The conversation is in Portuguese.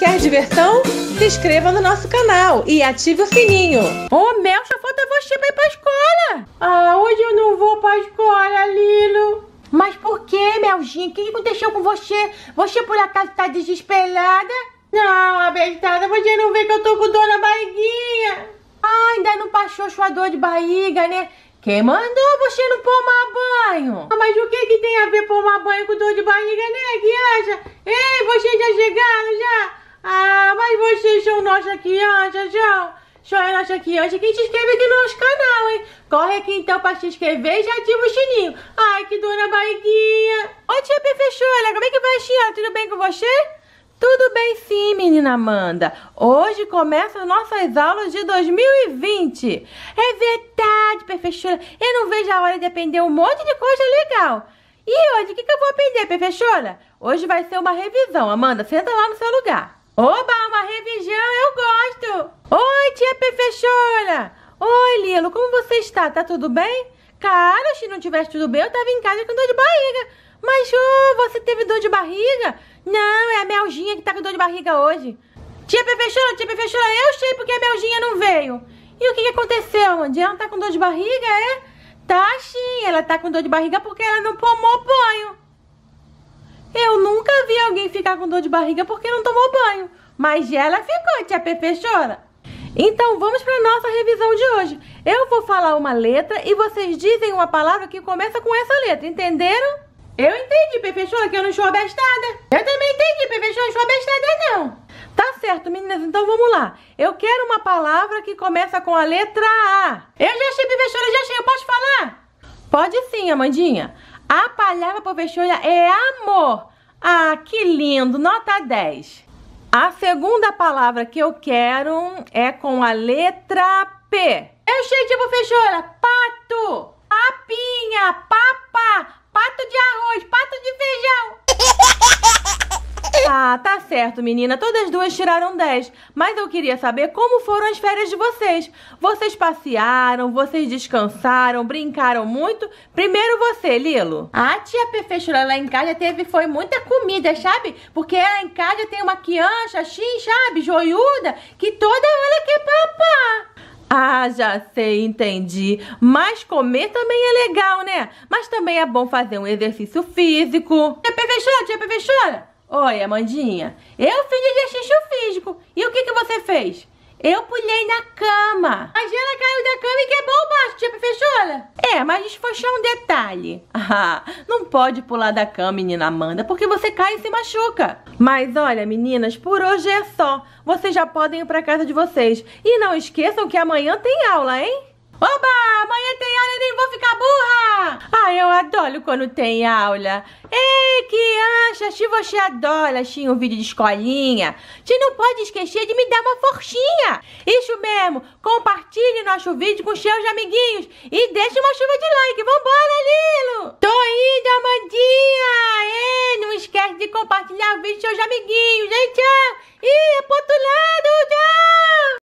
Quer diversão? Se inscreva no nosso canal e ative o sininho. Ô, oh, Mel, só falta você pra ir pra escola. Ah, hoje eu não vou pra escola, Lilo. Mas por que, Melzinho? O que aconteceu com você? Você, por acaso, tá desesperada? Não, abertada, você não vê que eu tô com dor na barriguinha. Ah, ainda não passou sua dor de barriga, né? Quem mandou você não tomar banho? Ah, mas o que, que tem a ver tomar banho com dor de barriga, né, Guiaja? Ei, vocês já chegaram, já? Ah, mas vocês são nós aqui, ó, Jajão. Chora nós aqui hoje quem se inscreve aqui no nosso canal, hein? Corre aqui então pra se inscrever e já ativa o sininho. Ai, que dor na barriguinha. Ô, tia Perfeiçoura, como é que vai, tia? Tudo bem com você? Tudo bem sim, menina Amanda. Hoje começam nossas aulas de 2020. É verdade, Perfeiçoura. Eu não vejo a hora de aprender um monte de coisa legal. E hoje, o que, que eu vou aprender, Perfeiçoura? Hoje vai ser uma revisão. Amanda, senta lá no seu lugar. Oba, uma revisão, eu gosto! Oi, tia Pefechora! Oi, Lilo, como você está? Tá tudo bem? Cara, se não tivesse tudo bem, eu tava em casa com dor de barriga. Mas, oh, você teve dor de barriga? Não, é a Melginha que tá com dor de barriga hoje. Tia Pefechora, tia Pefechora, eu sei porque a Melginha não veio. E o que, que aconteceu, Mandy? Ela tá com dor de barriga, é? Tá sim, ela tá com dor de barriga porque ela não pomou banho ficar com dor de barriga porque não tomou banho. Mas ela ficou, tia Pepe chora. Então vamos para nossa revisão de hoje. Eu vou falar uma letra e vocês dizem uma palavra que começa com essa letra, entenderam? Eu entendi, Pepe Chora, que eu não sou bestada. Eu também entendi, Pepe Chora, não sou bestada não. Tá certo, meninas, então vamos lá. Eu quero uma palavra que começa com a letra A. Eu já achei, Pepe Chora, já achei, eu posso falar? Pode sim, Amandinha. A palavra, Pepe Chora, é amor. Ah, que lindo! Nota 10. A segunda palavra que eu quero é com a letra P. Eu é cheio de bofejora. Pato, papinha, papa, pato de arroz, pato de feijão. Ah, tá certo, menina. Todas as duas tiraram 10. Mas eu queria saber como foram as férias de vocês. Vocês passearam, vocês descansaram, brincaram muito? Primeiro você, Lilo. A ah, tia Perfeitura lá em casa teve foi muita comida, sabe? Porque lá em casa tem uma quiancha, xin, assim, sabe? Joiuda, que toda hora quer papar. Ah, já sei, entendi. Mas comer também é legal, né? Mas também é bom fazer um exercício físico. Tia Perfeitura, tia Perfeitura! Oi, Amandinha. Eu fiz exercício físico. E o que, que você fez? Eu pulei na cama. A Jana caiu da cama e quebrou o braço, tia professora. É, mas isso foi só um detalhe. Ah, não pode pular da cama, menina Amanda, porque você cai e se machuca. Mas olha, meninas, por hoje é só. Vocês já podem ir pra casa de vocês. E não esqueçam que amanhã tem aula, hein? Oba! adoro quando tem aula. Ei, que acha? se você adora assim um vídeo de escolinha, você não pode esquecer de me dar uma forcinha. Isso mesmo, compartilhe nosso vídeo com seus amiguinhos e deixe uma chuva de like. Vambora, Lilo! Tô indo, Amandinha! Ei, não esquece de compartilhar o vídeo com seus amiguinhos, gente! Ih, é pro outro lado, já!